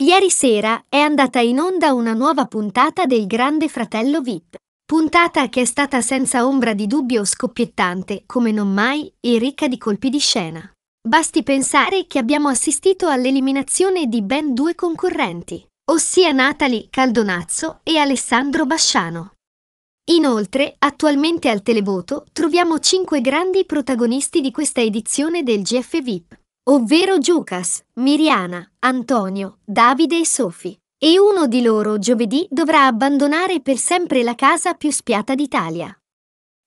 Ieri sera è andata in onda una nuova puntata del Grande Fratello VIP, puntata che è stata senza ombra di dubbio scoppiettante, come non mai, e ricca di colpi di scena. Basti pensare che abbiamo assistito all'eliminazione di ben due concorrenti, ossia Natalie Caldonazzo e Alessandro Basciano. Inoltre, attualmente al televoto troviamo cinque grandi protagonisti di questa edizione del GF VIP ovvero Giucas, Miriana, Antonio, Davide e Sofi. E uno di loro giovedì dovrà abbandonare per sempre la casa più spiata d'Italia.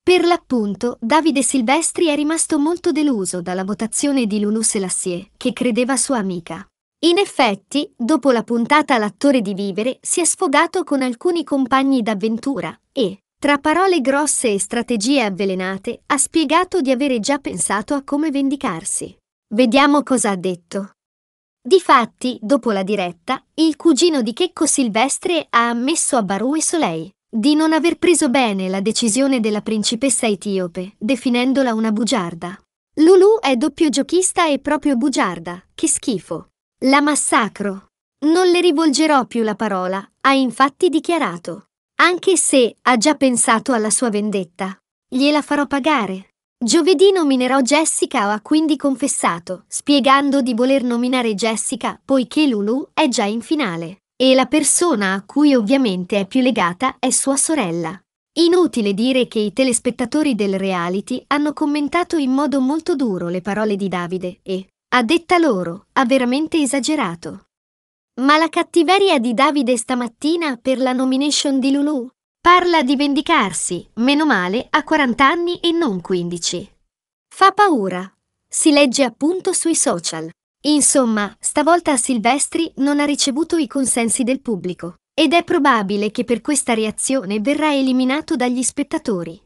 Per l'appunto, Davide Silvestri è rimasto molto deluso dalla votazione di Lulu Selassie, che credeva sua amica. In effetti, dopo la puntata L'attore di vivere si è sfogato con alcuni compagni d'avventura e, tra parole grosse e strategie avvelenate, ha spiegato di avere già pensato a come vendicarsi. Vediamo cosa ha detto. Difatti, dopo la diretta, il cugino di Checco Silvestre ha ammesso a Barou e Soleil di non aver preso bene la decisione della principessa etiope, definendola una bugiarda. Lulu è doppio giochista e proprio bugiarda, che schifo. La massacro. Non le rivolgerò più la parola, ha infatti dichiarato. Anche se ha già pensato alla sua vendetta. Gliela farò pagare. Giovedì nominerò Jessica ha quindi confessato, spiegando di voler nominare Jessica poiché Lulu è già in finale e la persona a cui ovviamente è più legata è sua sorella. Inutile dire che i telespettatori del reality hanno commentato in modo molto duro le parole di Davide e, a detta loro, ha veramente esagerato. Ma la cattiveria di Davide stamattina per la nomination di Lulu Parla di vendicarsi, meno male, a 40 anni e non 15. Fa paura. Si legge appunto sui social. Insomma, stavolta Silvestri non ha ricevuto i consensi del pubblico ed è probabile che per questa reazione verrà eliminato dagli spettatori.